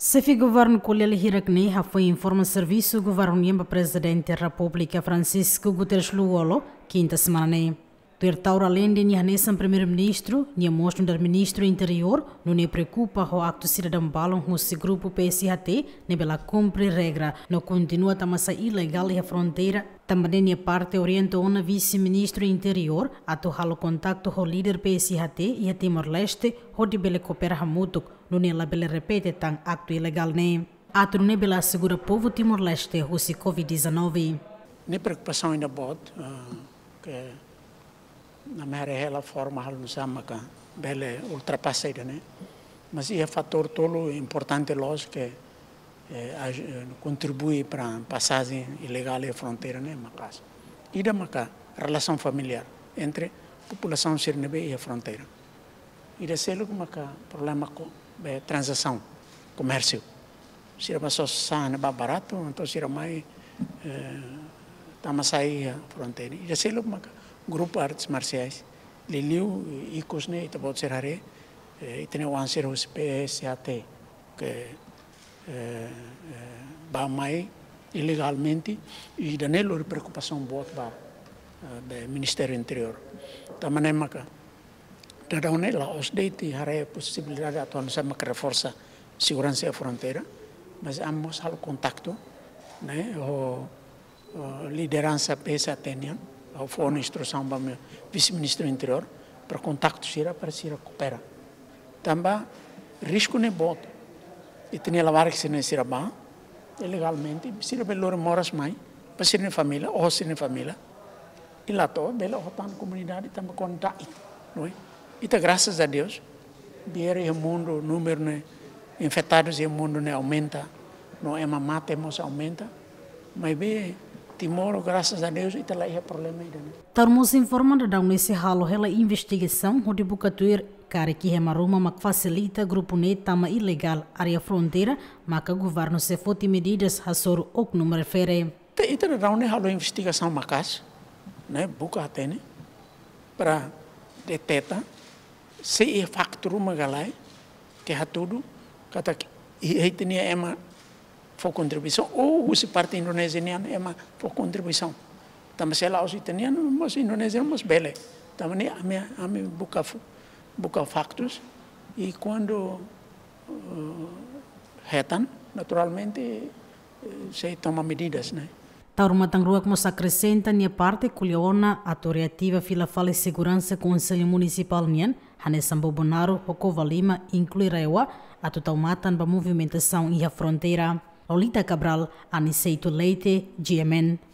Se fi govern kulel hirek ne hafu informë servisu govern për prezidenti Republika Francisco Guterres Luolo, kinta semana nejë. Der Tauralende ni hanesan primeiro-ministro, ni mostro der ministro interior, não ne preocupa ho acto cidadão balon ho se grupo PSHT, ne bela cumpre regra, no continua tamasa ilegal e a fronteira, também ne parte orienta ona vice-ministro interior, ato halo contacto ho líder PSHT e a Timor-Leste, ho de bele coopera hamutuk, não ne é la bela repete tang acto ilegal ne. Né? Ato ne bela é assegura povo Timor-Leste ho se Covid-19. Ne preocupação ainda bot, uh, que na mera ela forma no samaka bele ultrapasseira né mas é fator todo importante lógico que contribui para passagem ilegal e fronteira né macaça e da maca relação familiar entre população sirnebe e a fronteira e da selo maca problema com eh, transação comércio se era só sana barato então se era mais eh, tamasai a fronteira e da selo maca grupo artes marciais. Liliu né, e Cosne e Tabot Serare eh, e tem o Anser o PSAT que eh, eh, vai mais ilegalmente e danelo preocupação boa do Ministério Interior. Também é maca. Dada onde os deiti a possibilidade atuan sama que reforça segurança da fronteira, mas ambos há o contacto, né? O, liderança PSAT, né? foi uma instrução para o vice-ministro do interior, para contactos ir para se recuperar. Também, risco não bom E tinha lavar que se não se rabá, ilegalmente, se irá belo moras mais, para ser na família, ou ser na família. E lá toa, bela rotan comunidade, também contato, tá não é? Então, graças a Deus, vieram o mundo, o número de né, infectados e o mundo não né, aumenta, não é uma mata, aumenta, mas bem, Timor, graças a Deus, está lá é problema ainda. Né? Tarmos informando da nesse halo ela investigação onde bucatuir cara que remaruma mac facilita grupo netama ilegal área fronteira mas o governo se fote medidas a o que não número fere. Ita da ne halo investigação macas, né? Buca até né? Para deteta se é factor magalai que há tudo que tá e aí tinha ema foi contribuição, ou se parte indonesiana é uma foi contribuição. Também sei lá, os italianos, os indonesianos, mas bele. Também a minha, a boca, boca factos. E quando uh, eh, retam, naturalmente, eh, se toma medidas, né? o Matangrua, como se acrescenta nia parte culiona a toreativa fila fala segurança Conselho Municipal Nian, Hanesambo Bonaro, Rocova Lima, inclui Rewa, a total para movimentação e a fronteira. Lolita Кабрал, and Seito Leite, GMN